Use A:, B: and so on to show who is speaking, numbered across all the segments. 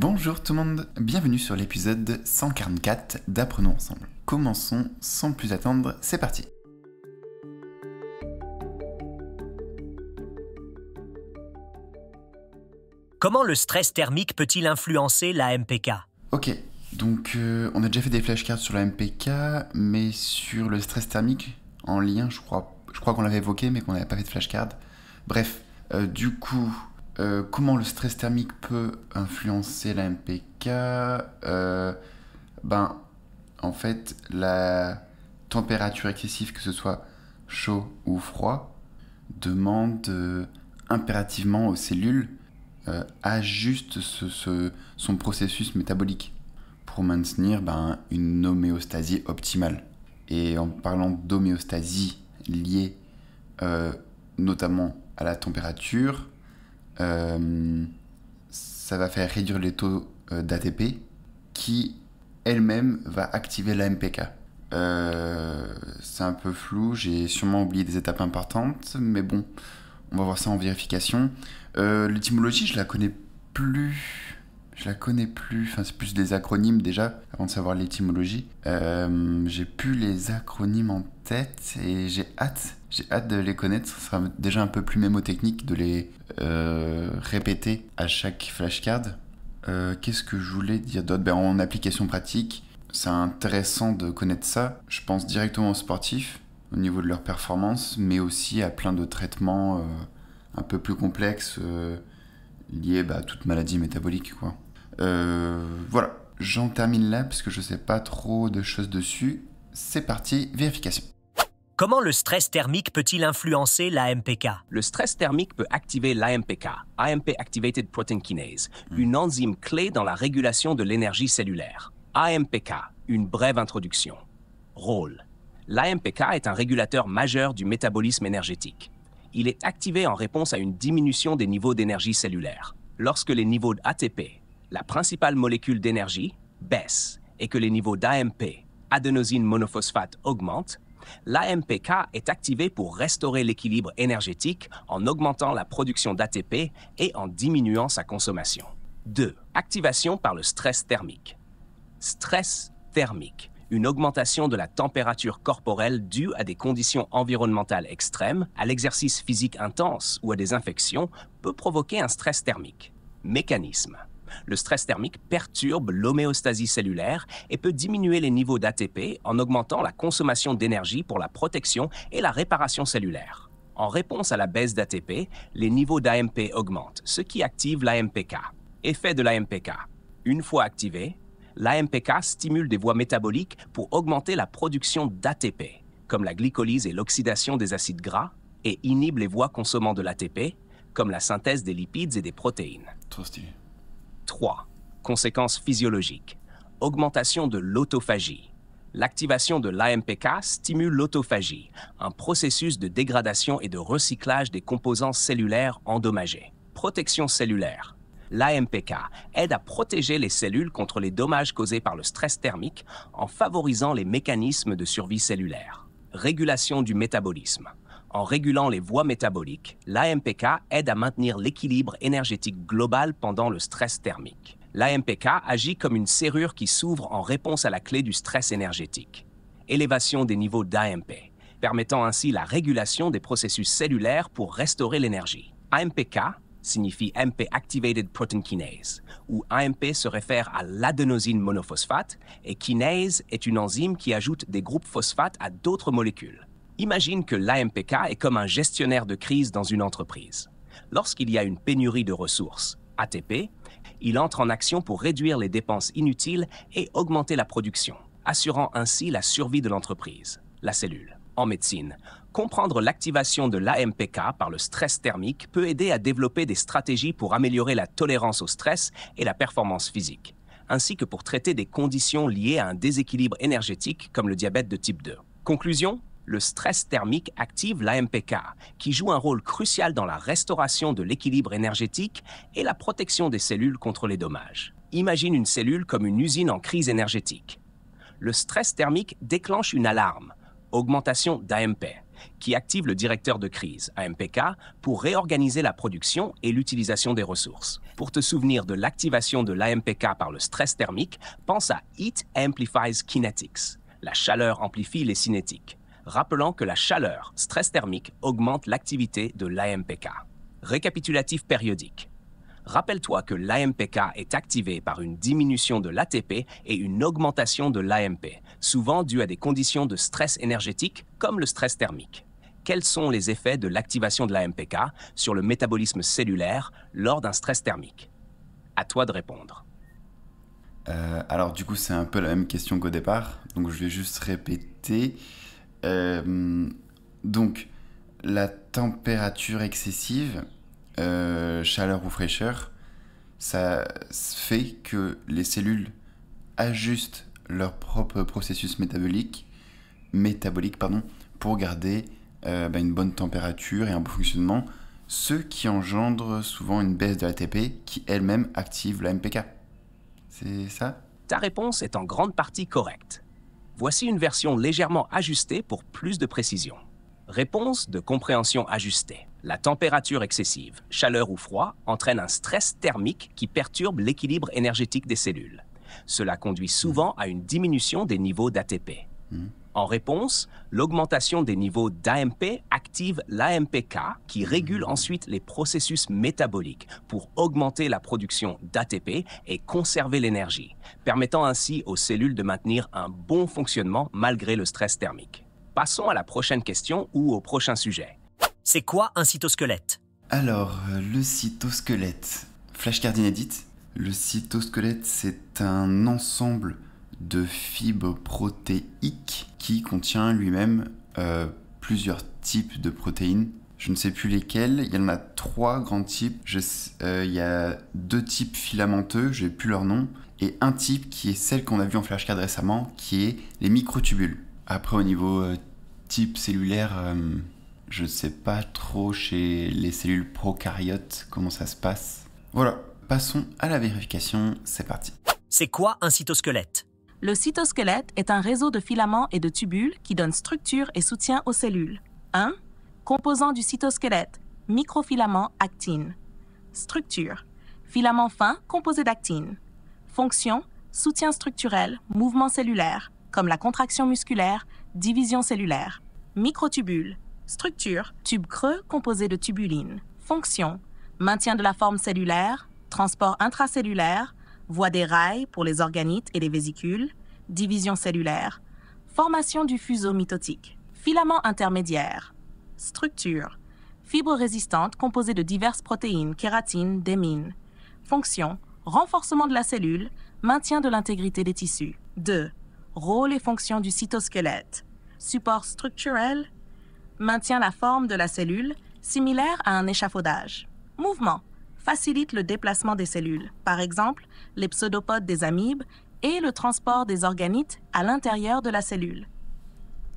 A: Bonjour tout le monde, bienvenue sur l'épisode 144 d'Apprenons ensemble. Commençons sans plus attendre, c'est parti
B: Comment le stress thermique peut-il influencer la MPK
A: Ok, donc euh, on a déjà fait des flashcards sur la MPK, mais sur le stress thermique, en lien, je crois, je crois qu'on l'avait évoqué, mais qu'on n'avait pas fait de flashcard. Bref, euh, du coup, euh, comment le stress thermique peut influencer la MPK euh, Ben, en fait, la température excessive, que ce soit chaud ou froid, demande euh, impérativement aux cellules ajuste son processus métabolique pour maintenir ben, une homéostasie optimale. Et en parlant d'homéostasie liée notamment à la température, euh, ça va faire réduire les taux euh, d'ATP qui elle-même va activer la MPK. Euh, c'est un peu flou, j'ai sûrement oublié des étapes importantes, mais bon, on va voir ça en vérification. L'étymologie, je la connais plus je la connais plus. Enfin, c'est plus des acronymes déjà, avant de savoir l'étymologie. j'ai plus les acronymes en tête et j'ai hâte j'ai hâte de les connaître, ça sera déjà un peu plus mémotechnique de les euh, répéter à chaque flashcard. Euh, qu'est-ce que je voulais dire d'autre ben, En application pratique, c'est intéressant de connaître ça. Je pense directement aux sportifs, au niveau de leur performance, mais aussi à plein de traitements euh, un peu plus complexes liés bah, à toute maladie métabolique. Quoi. voilà, j'en termine là parce que je sais pas trop de choses dessus. C'est parti, vérification.
B: Comment le stress thermique peut-il influencer l'AMPK Le stress thermique peut activer l'AMPK, AMP Activated Protein Kinase, hmm. une enzyme clé dans la régulation de l'énergie cellulaire. AMPK, une brève introduction. Rôle. L'AMPK est un régulateur majeur du métabolisme énergétique. Il est activé en réponse à une diminution des niveaux d'énergie cellulaire. Lorsque les niveaux d'ATP, la principale molécule d'énergie, baissent et que les niveaux d'AMP, adenosine monophosphate, augmentent, l'AMPK est activé pour restaurer l'équilibre énergétique en augmentant la production d'ATP et en diminuant sa consommation. 2. Activation par le stress thermique. Stress thermique, une augmentation de la température corporelle due à des conditions environnementales extrêmes, à l'exercice physique intense ou à des infections peut provoquer un stress thermique. Mécanisme le stress thermique perturbe l'homéostasie cellulaire et peut diminuer les niveaux d'ATP en augmentant la consommation d'énergie pour la protection et la réparation cellulaire. En réponse à la baisse d'ATP, les niveaux d'AMP augmentent, ce qui active l'AMPK. Effet de l'AMPK. Une fois activé, l'AMPK stimule des voies métaboliques pour augmenter la production d'ATP, comme la glycolyse et l'oxydation des acides gras, et inhibe les voies consommant de l'ATP, comme la synthèse des lipides et des protéines. 3. Conséquences physiologiques. Augmentation de l'autophagie. L'activation de l'AMPK stimule l'autophagie, un processus de dégradation et de recyclage des composants cellulaires endommagés. Protection cellulaire. L'AMPK aide à protéger les cellules contre les dommages causés par le stress thermique en favorisant les mécanismes de survie cellulaire. Régulation du métabolisme. En régulant les voies métaboliques, l'AMPK aide à maintenir l'équilibre énergétique global pendant le stress thermique. L'AMPK agit comme une serrure qui s'ouvre en réponse à la clé du stress énergétique. Élévation des niveaux d'AMP, permettant ainsi la régulation des processus cellulaires pour restaurer l'énergie. AMPK signifie mp Activated Protein Kinase, où AMP se réfère à l'adenosine monophosphate et kinase est une enzyme qui ajoute des groupes phosphates à d'autres molécules Imagine que l'AMPK est comme un gestionnaire de crise dans une entreprise. Lorsqu'il y a une pénurie de ressources, ATP, il entre en action pour réduire les dépenses inutiles et augmenter la production, assurant ainsi la survie de l'entreprise, la cellule. En médecine, comprendre l'activation de l'AMPK par le stress thermique peut aider à développer des stratégies pour améliorer la tolérance au stress et la performance physique, ainsi que pour traiter des conditions liées à un déséquilibre énergétique comme le diabète de type 2. Conclusion le stress thermique active l'AMPK, qui joue un rôle crucial dans la restauration de l'équilibre énergétique et la protection des cellules contre les dommages. Imagine une cellule comme une usine en crise énergétique. Le stress thermique déclenche une alarme, augmentation d'AMP, qui active le directeur de crise, AMPK, pour réorganiser la production et l'utilisation des ressources. Pour te souvenir de l'activation de l'AMPK par le stress thermique, pense à Heat Amplifies Kinetics. La chaleur amplifie les cinétiques rappelant que la chaleur, stress thermique, augmente l'activité de l'AMPK. Récapitulatif périodique. Rappelle-toi que l'AMPK est activé par une diminution de l'ATP et une augmentation de l'AMP, souvent due à des conditions de stress énergétique comme le stress thermique. Quels sont les effets de l'activation de l'AMPK sur le métabolisme cellulaire lors d'un stress thermique À toi de répondre.
A: Euh, alors du coup c'est un peu la même question qu'au départ, donc je vais juste répéter. Euh, donc, la température excessive, euh, chaleur ou fraîcheur, ça fait que les cellules ajustent leur propre processus métabolique, métabolique pardon, pour garder euh, bah, une bonne température et un bon fonctionnement, ce qui engendre souvent une baisse de l'ATP qui elle-même active la MPK. C'est ça Ta réponse est en grande partie correcte. Voici une version
B: légèrement ajustée pour plus de précision. Réponse de compréhension ajustée. La température excessive, chaleur ou froid, entraîne un stress thermique qui perturbe l'équilibre énergétique des cellules. Cela conduit souvent à une diminution des niveaux d'ATP. Hmm. En réponse, l'augmentation des niveaux d'AMP active l'AMPK qui régule ensuite les processus métaboliques pour augmenter la production d'ATP et conserver l'énergie, permettant ainsi aux cellules de maintenir un bon fonctionnement malgré le stress thermique. Passons à la prochaine question ou au prochain sujet. C'est quoi un cytosquelette
A: Alors, euh, le cytosquelette. Flashcard inédite. Le cytosquelette, c'est un ensemble de fibres protéiques qui contient lui-même euh, plusieurs types de protéines. Je ne sais plus lesquelles, il y en a trois grands types. Euh, il y a deux types filamenteux, n'ai plus leur nom, et un type qui est celle qu'on a vue en flashcard récemment, qui est les microtubules. Après au niveau euh, type cellulaire, je ne sais pas trop chez les cellules prokaryotes comment ça se passe. Voilà, passons à la vérification, c'est parti. C'est quoi un cytosquelette
C: le cytosquelette est un réseau de filaments et de tubules qui donne structure et soutien aux cellules. 1. Composant du cytosquelette, microfilaments actine. Structure. Filament fin composé d'actine. Fonction, soutien structurel, mouvement cellulaire, comme la contraction musculaire, division cellulaire. Microtubule. Structure, tube creux composé de tubuline. Fonction, maintien de la forme cellulaire, transport intracellulaire, voie des rails pour les organites et les vésicules, division cellulaire, formation du fuseau mitotique, filament intermédiaires. structure, fibres résistantes composées de diverses protéines, kératines, démines, fonction, renforcement de la cellule, maintien de l'intégrité des tissus. 2. Rôle et fonction du cytosquelette, support structurel, maintient la forme de la cellule, similaire à un échafaudage. Mouvement facilite le déplacement des cellules, par exemple les pseudopodes des amibes et le transport des organites à l'intérieur de la cellule.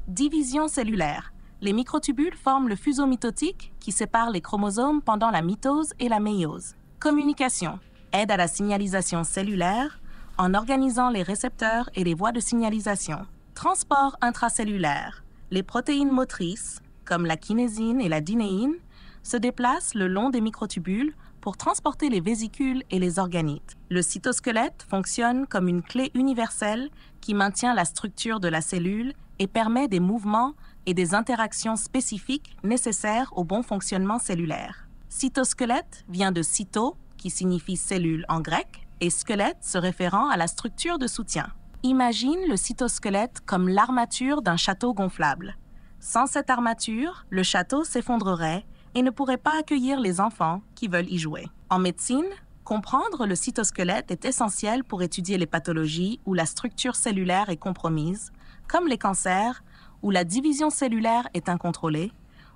C: Division cellulaire. Les microtubules forment le fuseau mitotique qui sépare les chromosomes pendant la mitose et la méiose. Communication. Aide à la signalisation cellulaire en organisant les récepteurs et les voies de signalisation. Transport intracellulaire. Les protéines motrices, comme la kinésine et la dinéine, se déplacent le long des microtubules pour transporter les vésicules et les organites. Le cytosquelette fonctionne comme une clé universelle qui maintient la structure de la cellule et permet des mouvements et des interactions spécifiques nécessaires au bon fonctionnement cellulaire. Cytosquelette vient de cyto, qui signifie cellule en grec, et squelette se référant à la structure de soutien. Imagine le cytosquelette comme l'armature d'un château gonflable. Sans cette armature, le château s'effondrerait et ne pourrait pas accueillir les enfants qui veulent y jouer. En médecine, comprendre le cytosquelette est essentiel pour étudier les pathologies où la structure cellulaire est compromise, comme les cancers, où la division cellulaire est incontrôlée,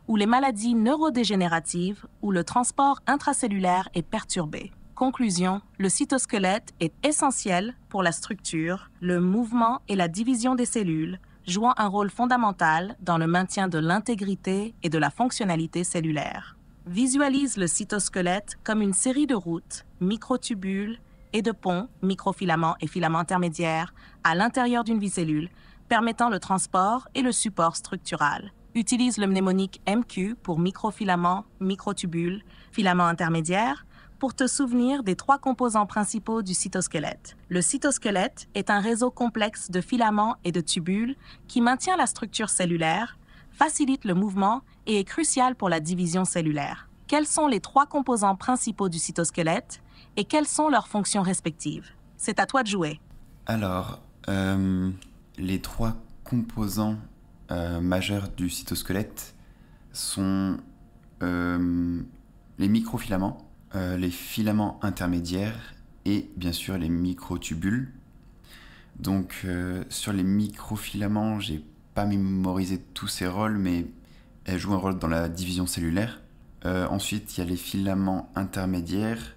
C: ou les maladies neurodégénératives, où le transport intracellulaire est perturbé. Conclusion, le cytosquelette est essentiel pour la structure, le mouvement et la division des cellules, jouant un rôle fondamental dans le maintien de l'intégrité et de la fonctionnalité cellulaire. Visualise le cytosquelette comme une série de routes, microtubules et de ponts, microfilaments et filaments intermédiaires, à l'intérieur d'une vie cellule, permettant le transport et le support structural. Utilise le mnémonique MQ pour microfilaments, microtubules, filaments intermédiaires pour te souvenir des trois composants principaux du cytosquelette. Le cytosquelette est un réseau complexe de filaments et de tubules qui maintient la structure cellulaire, facilite le mouvement et est crucial pour la division cellulaire. Quels sont les trois composants principaux du cytosquelette et quelles sont leurs fonctions respectives C'est à toi de jouer.
A: Alors, euh, les trois composants euh, majeurs du cytosquelette sont euh, les microfilaments, euh, les filaments intermédiaires et bien sûr les microtubules. Donc euh, sur les microfilaments, j'ai pas mémorisé tous ces rôles, mais elles jouent un rôle dans la division cellulaire. Euh, ensuite, il y a les filaments intermédiaires.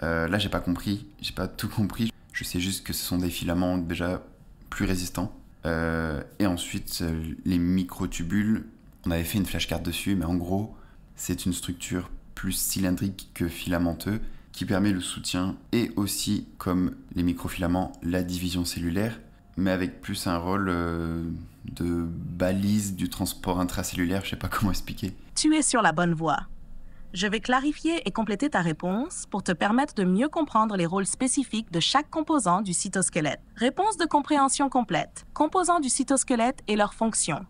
A: là, j'ai pas compris, j'ai pas tout compris. Je sais juste que ce sont des filaments déjà plus résistants. et ensuite, les microtubules. On avait fait une flashcard dessus, mais en gros, c'est une structure plus cylindrique que filamenteux qui permet le soutien et aussi, comme les microfilaments, la division cellulaire, mais avec plus un rôle euh, de balise du transport intracellulaire, je ne sais pas comment expliquer.
C: Tu es sur la bonne voie. Je vais clarifier et compléter ta réponse pour te permettre de mieux comprendre les rôles spécifiques de chaque composant du cytosquelette. Réponse de compréhension complète. Composants du cytosquelette et leurs fonctions.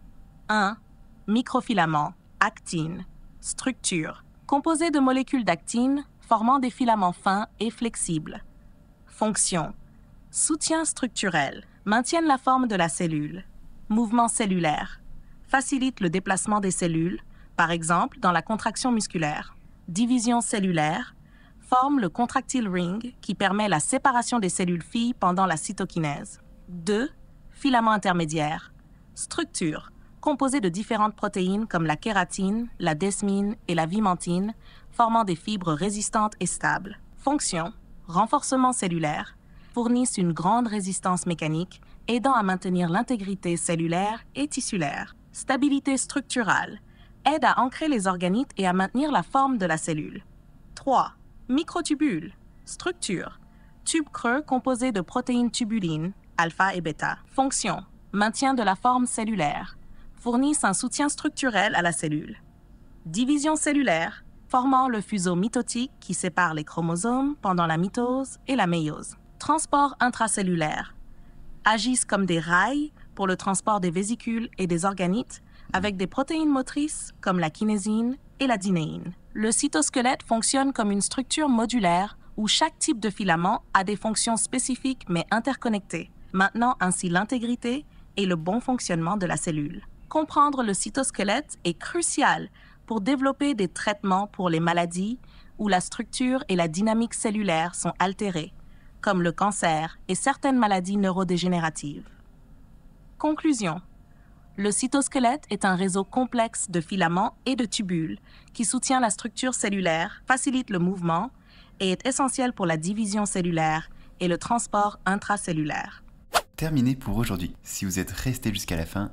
C: 1. Microfilaments. actine, structure, composé de molécules d'actine formant des filaments fins et flexibles. Fonction soutien structurel, maintiennent la forme de la cellule, mouvement cellulaire, facilite le déplacement des cellules, par exemple dans la contraction musculaire, division cellulaire, forme le contractile ring qui permet la séparation des cellules filles pendant la cytokinèse. 2. Filament intermédiaire, structure, composé de différentes protéines comme la kératine, la desmine et la vimentine, formant des fibres résistantes et stables. Fonction, renforcement cellulaire, fournissent une grande résistance mécanique, aidant à maintenir l'intégrité cellulaire et tissulaire. Stabilité structurale, aide à ancrer les organites et à maintenir la forme de la cellule. 3. Microtubules, structure, tube creux composé de protéines tubulines, alpha et bêta. Fonction, maintien de la forme cellulaire, fournissent un soutien structurel à la cellule. Division cellulaire, formant le fuseau mitotique qui sépare les chromosomes pendant la mitose et la méiose. Transport intracellulaire, agissent comme des rails pour le transport des vésicules et des organites avec des protéines motrices comme la kinésine et la dinéine. Le cytosquelette fonctionne comme une structure modulaire où chaque type de filament a des fonctions spécifiques mais interconnectées, maintenant ainsi l'intégrité et le bon fonctionnement de la cellule comprendre le cytosquelette est crucial pour développer des traitements pour les maladies où la structure et la dynamique cellulaire sont altérées, comme le cancer et certaines maladies neurodégénératives. Conclusion. Le cytosquelette est un réseau complexe de filaments et de tubules qui soutient la structure cellulaire, facilite le mouvement et est essentiel pour la division cellulaire et le transport intracellulaire.
A: Terminé pour aujourd'hui. Si vous êtes resté jusqu'à la fin,